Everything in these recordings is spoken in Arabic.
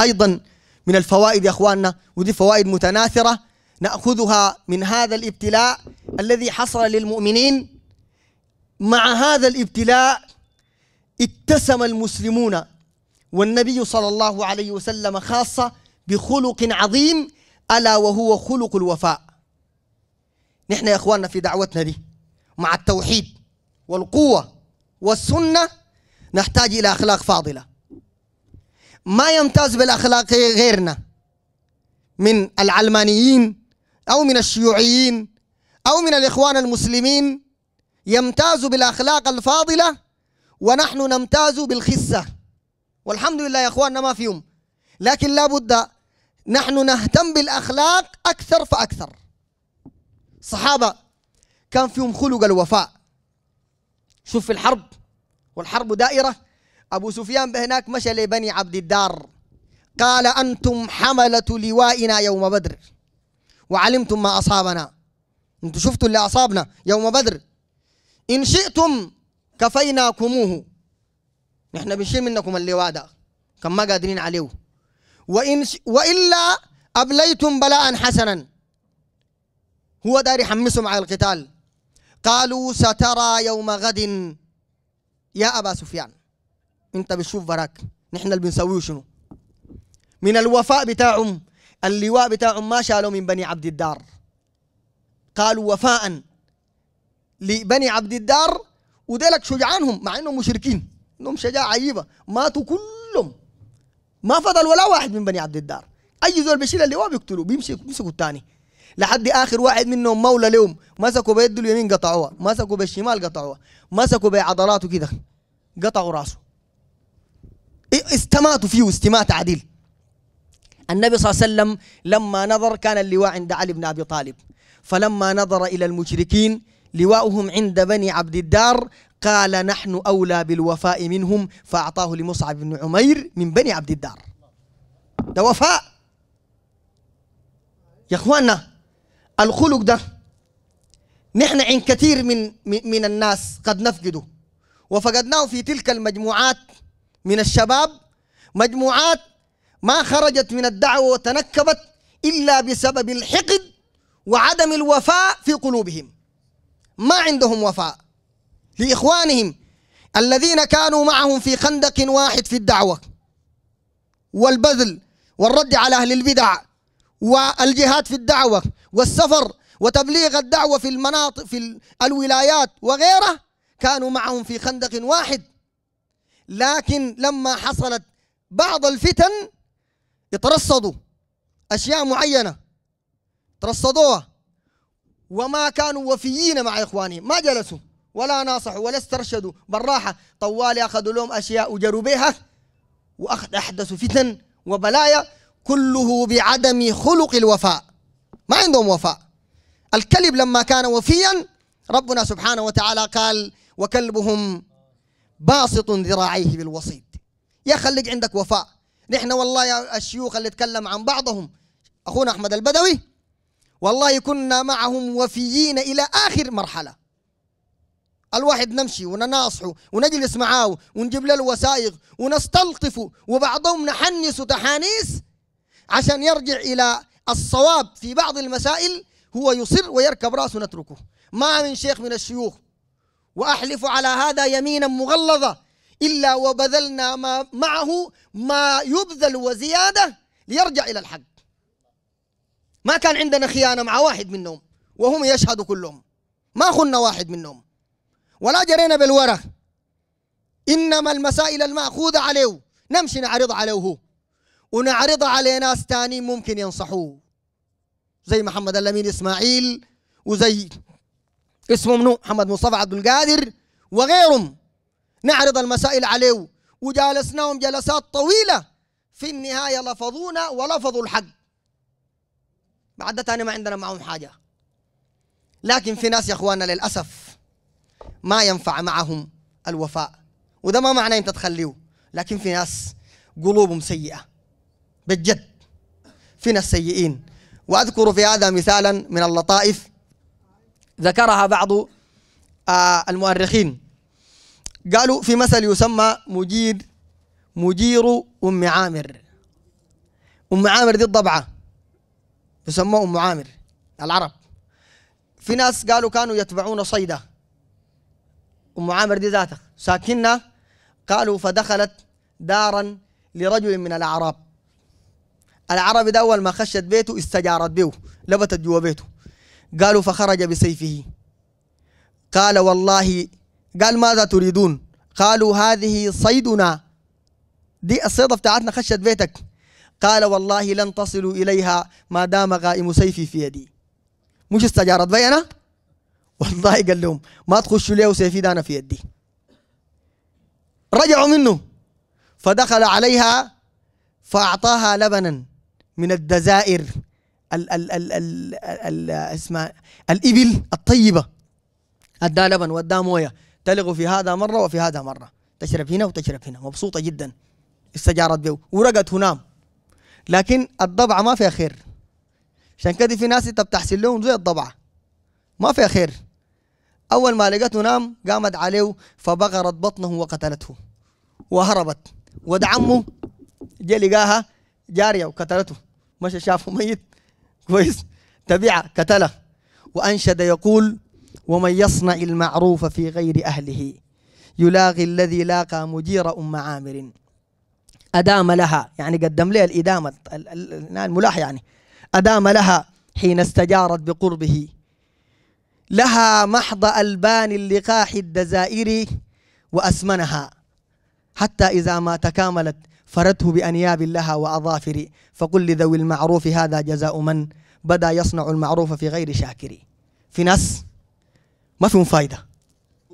أيضا من الفوائد يا أخواننا ودي فوائد متناثرة نأخذها من هذا الابتلاء الذي حصل للمؤمنين مع هذا الابتلاء اتسم المسلمون والنبي صلى الله عليه وسلم خاصة بخلق عظيم ألا وهو خلق الوفاء نحن يا أخواننا في دعوتنا دي مع التوحيد والقوة والسنة نحتاج إلى أخلاق فاضلة ما يمتاز بالأخلاق غيرنا من العلمانيين أو من الشيوعيين أو من الإخوان المسلمين يمتاز بالأخلاق الفاضلة ونحن نمتاز بالخسة والحمد لله يا أخواننا ما فيهم لكن لابد نحن نهتم بالأخلاق أكثر فأكثر صحابة كان فيهم خلق الوفاء شوف في الحرب والحرب دائرة أبو سفيان بهناك مشى لبني عبد الدار قال أنتم حملة لوائنا يوم بدر وعلمتم ما أصابنا أنتم شفتوا اللي أصابنا يوم بدر إن شئتم كفيناكموه نحن بنشيل منكم اللواء ده كان ما قادرين عليه وإن ش... وإلا أبليتم بلاء حسنا هو دار يحمسهم على القتال قالوا سترى يوم غد يا أبا سفيان انت بتشوف براك نحن اللي بنسويه شنو من الوفاء بتاعهم اللواء بتاعهم ما شالوا من بني عبد الدار قالوا وفاء لبني عبد الدار وديلك شجعانهم مع انهم مشركين انهم شجاعه عجيبه ماتوا كلهم ما فضل ولا واحد من بني عبد الدار اي زول بيشيل اللواء بيقتلوا بيمشي بيمسكوا الثاني لحد اخر واحد منهم مولى لهم مسكوا بيده اليمين قطعوها مسكوا بالشمال قطعوها مسكوا بعضلاته كده قطعوا راسه استماتوا فيه استمات عديل النبي صلى الله عليه وسلم لما نظر كان اللواء عند علي بن ابي طالب فلما نظر الى المشركين لواؤهم عند بني عبد الدار قال نحن اولى بالوفاء منهم فاعطاه لمصعب بن عمير من بني عبد الدار ده وفاء يا اخواننا الخلق ده نحن عند كثير من من الناس قد نفقده وفقدناه في تلك المجموعات من الشباب مجموعات ما خرجت من الدعوة وتنكبت إلا بسبب الحقد وعدم الوفاء في قلوبهم ما عندهم وفاء لإخوانهم الذين كانوا معهم في خندق واحد في الدعوة والبذل والرد على أهل البدع والجهاد في الدعوة والسفر وتبليغ الدعوة في المناطق في الولايات وغيره كانوا معهم في خندق واحد لكن لما حصلت بعض الفتن اترصدوا أشياء معينة ترصدوها وما كانوا وفيين مع إخوانهم ما جلسوا ولا ناصحوا ولا استرشدوا بالراحة طوال أخذوا لهم أشياء وجروا بها وأحدثوا فتن وبلايا كله بعدم خلق الوفاء ما عندهم وفاء الكلب لما كان وفيا ربنا سبحانه وتعالى قال وكلبهم باسط ذراعيه بالوسيط يا خليك عندك وفاء نحن والله يا الشيوخ اللي اتكلم عن بعضهم اخونا احمد البدوي والله كنا معهم وفيين الى اخر مرحله الواحد نمشي ونناصحه ونجلس معاه ونجيب له الوسائغ ونستلطفه وبعضهم نحنسه تحانيس عشان يرجع الى الصواب في بعض المسائل هو يصر ويركب راسه نتركه ما من شيخ من الشيوخ وأحلف على هذا يمينا مغلظة إلا وبذلنا ما معه ما يبذل وزيادة ليرجع إلى الحق ما كان عندنا خيانة مع واحد منهم وهم يشهدوا كلهم ما خنا واحد منهم ولا جرينا بالورق إنما المسائل المأخوذة عليه نمشي نعرض عليه هو ونعرض على ناس تاني ممكن ينصحوه زي محمد الأمين إسماعيل وزي اسمه منو محمد مصطفى عبد القادر وغيرهم نعرض المسائل عليه وجالسناهم جلسات طويلة في النهاية لفظونا ولفظوا الحق بعد تاني ما عندنا معهم حاجة لكن في ناس يا أخوانا للأسف ما ينفع معهم الوفاء وده ما معناه انت تخليه لكن في ناس قلوبهم سيئة بالجد في ناس سيئين وأذكر في هذا مثالا من اللطائف ذكرها بعض آه، المؤرخين قالوا في مثل يسمى مجير مجير أم عامر أم عامر دي الضبعة يسمى أم عامر العرب في ناس قالوا كانوا يتبعون صيدة أم عامر دي ذاتها ساكنة قالوا فدخلت دارا لرجل من الأعراب العربي ده أول ما خشت بيته استجارت به لبتت جوا بيته قالوا فخرج بسيفه قال والله قال ماذا تريدون قالوا هذه صيدنا دي الصيدة بتاعتنا خشت بيتك قال والله لن تصلوا إليها ما دام غائم سيفي في يدي مش استجارت بي أنا والله قال لهم ما تخشوا ليه وسيفي ده أنا في يدي رجعوا منه فدخل عليها فأعطاها لبنا من الدزائر ال ال ال ال ال اسمها الإبل الطيبة ادى لبن وادى موية تلغوا في هذا مرة وفي هذا مرة تشرب هنا وتشرب هنا مبسوطة جدا استجارت به ورقت ونام لكن الضبعة ما فيها خير عشان كده في ناس انت بتحسن لهم زي الضبعة ما فيها خير أول ما لقته نام قامت عليه فبغرت بطنه وقتلته وهربت ود عمه جه لقاها جارية وقتلته مشى شافه ميت كويس تبع قتله وأنشد يقول ومن يصنع المعروف في غير أهله يلاغي الذي لاقى مجير أم عامر أدام لها يعني قدم لها الإدامة الملاح يعني أدام لها حين استجارت بقربه لها محض ألبان اللقاح الدزائري وأسمنها حتى إذا ما تكاملت فرته بأنياب لها وأظافري فقل لذوي المعروف هذا جزاء من بدا يصنع المعروف في غير شاكر في ناس ما فيهم فايدة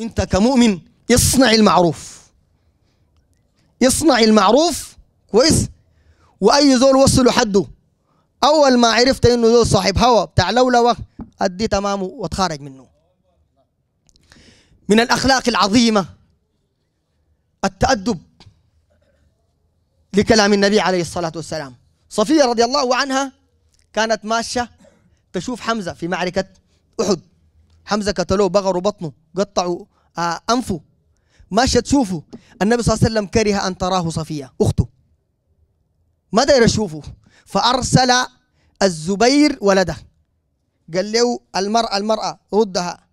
أنت كمؤمن اصنع المعروف اصنع المعروف كويس وأي زول وصلوا حده أول ما عرفت إنه زول صاحب هوى بتاع لولوة أدي تمامه واتخرج منه من الأخلاق العظيمة التأدب لكلام النبي عليه الصلاة والسلام صفية رضي الله عنها كانت ماشية تشوف حمزة في معركة أحد حمزة قتلوه بغروا بطنه قطعوا آه أنفه ماشية تشوفه النبي صلى الله عليه وسلم كره أن تراه صفية أخته ما داير أشوفه فأرسل الزبير ولده قال له المرأة المرأة ردها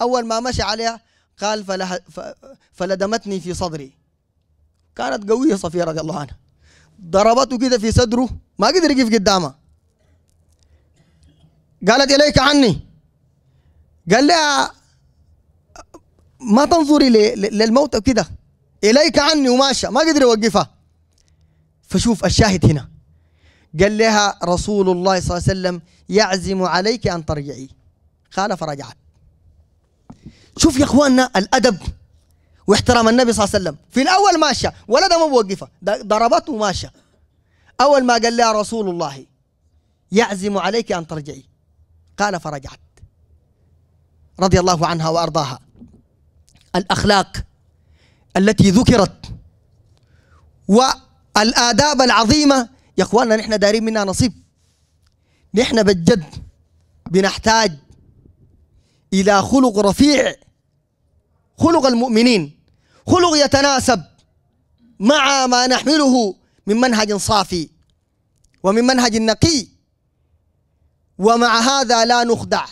أول ما مشى عليها قال فلدمتني في صدري كانت قويه صفيه رضي الله عنها ضربته كده في صدره ما قدر يقف قدامها قالت اليك عني قال لها ما تنظري للموت كده اليك عني وماشى ما قدر يوقفها فشوف الشاهد هنا قال لها رسول الله صلى الله عليه وسلم يعزم عليك ان ترجعي قال فرجعت شوف يا اخواننا الادب واحترام النبي صلى الله عليه وسلم في الاول ماشيه ولا ده ما موقفه ضربته وماشيه اول ما قال لها رسول الله يعزم عليك ان ترجعي قال فرجعت رضي الله عنها وارضاها الاخلاق التي ذكرت والاداب العظيمه يا اخواننا نحن دارين منها نصيب نحن بجد بنحتاج الى خلق رفيع خلق المؤمنين خلق يتناسب مع ما نحمله من منهج صافي ومن منهج نقي ومع هذا لا نخدع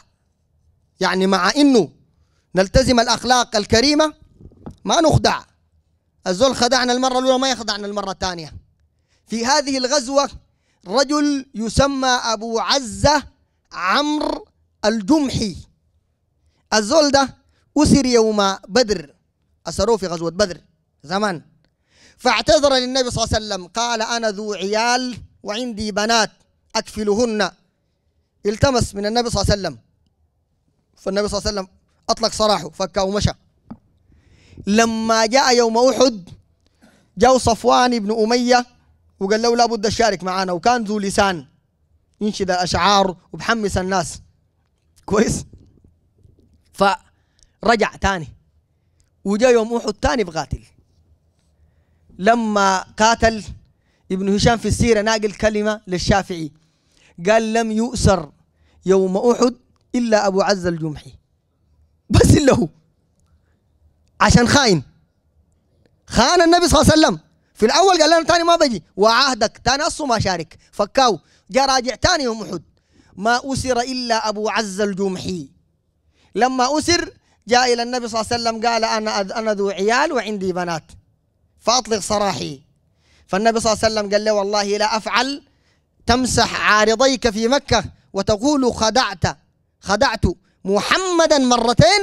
يعني مع انه نلتزم الاخلاق الكريمه ما نخدع الزول خدعنا المره الاولى ما يخدعنا المره الثانيه في هذه الغزوه رجل يسمى ابو عزه عمرو الجمحي الزول ده اسر يوم بدر أسروه في غزوة بدر زمان فاعتذر للنبي صلى الله عليه وسلم قال أنا ذو عيال وعندي بنات أكفلهن التمس من النبي صلى الله عليه وسلم فالنبي صلى الله عليه وسلم أطلق سراحه فكه ومشى لما جاء يوم أحد جاء صفوان بن أمية وقال له لابد تشارك معنا وكان ذو لسان ينشد الأشعار وبحمس الناس كويس فرجع تاني وجا يوم احد ثاني بقاتل لما قاتل ابن هشام في السيره ناقل كلمه للشافعي قال لم يؤسر يوم احد الا ابو عز الجمحي بس الا هو عشان خاين خان النبي صلى الله عليه وسلم في الاول قال لنا ثاني ما بجي وعهدك ثاني اصو ما شارك فكاو جا راجع ثاني يوم احد ما اسر الا ابو عز الجمحي لما اسر جاء إلى النبي صلى الله عليه وسلم قال أنا أنا ذو عيال وعندي بنات فأطلق سراحي فالنبي صلى الله عليه وسلم قال له والله لا أفعل تمسح عارضيك في مكة وتقول خدعت خدعت محمدا مرتين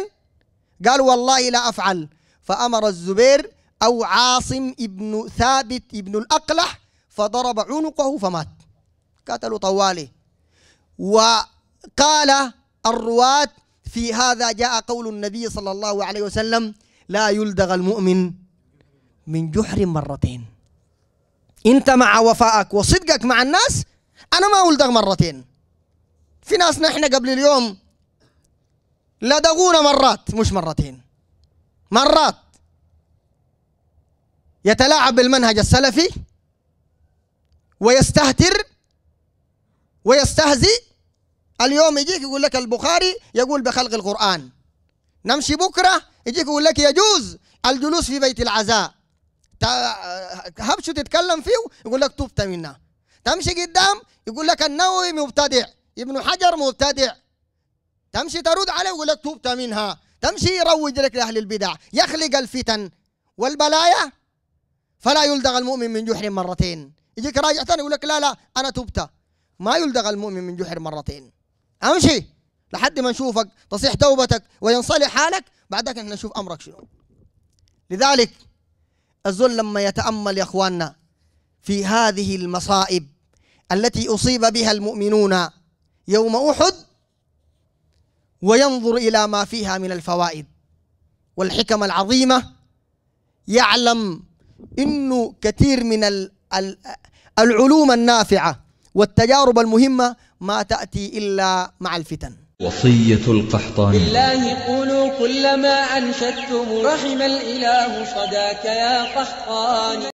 قال والله لا أفعل فأمر الزبير أو عاصم ابن ثابت ابن الأقلح فضرب عنقه فمات قتلوا طوالي وقال الرواة في هذا جاء قول النبي صلى الله عليه وسلم لا يلدغ المؤمن من جحر مرتين انت مع وفائك وصدقك مع الناس انا ما ألدغ مرتين في ناس نحن قبل اليوم لدغونا مرات مش مرتين مرات يتلاعب بالمنهج السلفي ويستهتر ويستهزئ اليوم يجيك يقول لك البخاري يقول بخلق القرآن نمشي بكرة يجيك يقول لك يجوز الجلوس في بيت العزاء هبشو تتكلم فيه يقول لك تبت منه تمشي قدام يقول لك النووي مبتدع ابن حجر مبتدع تمشي ترد عليه يقول لك تبت منها تمشي يروج لك لأهل البدع يخلق الفتن والبلايا فلا يلدغ المؤمن من جحر مرتين يجيك راجع ثاني يقول لك لا لا أنا تبت ما يلدغ المؤمن من جحر مرتين امشي لحد ما نشوفك تصيح توبتك وينصلح حالك بعدك احنا نشوف امرك شنو لذلك الزول لما يتامل يا اخواننا في هذه المصائب التي اصيب بها المؤمنون يوم احد وينظر الى ما فيها من الفوائد والحكم العظيمه يعلم انه كثير من العلوم النافعه والتجارب المهمه ما تأتي إلا مع الفتن وصية القحطاني لله قولوا كلما أنشدتم رحم الإله صداك يا قحطاني